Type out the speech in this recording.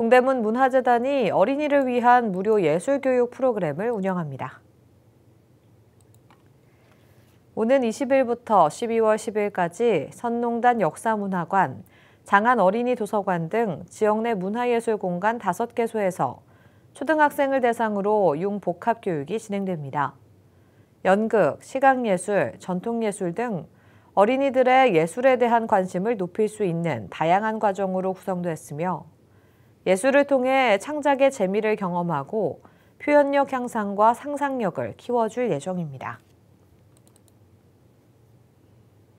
동대문 문화재단이 어린이를 위한 무료 예술교육 프로그램을 운영합니다. 오는 20일부터 12월 10일까지 선농단 역사문화관, 장안 어린이 도서관 등 지역 내 문화예술 공간 5개소에서 초등학생을 대상으로 융복합교육이 진행됩니다. 연극, 시각예술, 전통예술 등 어린이들의 예술에 대한 관심을 높일 수 있는 다양한 과정으로 구성됐으며 예술을 통해 창작의 재미를 경험하고 표현력 향상과 상상력을 키워줄 예정입니다.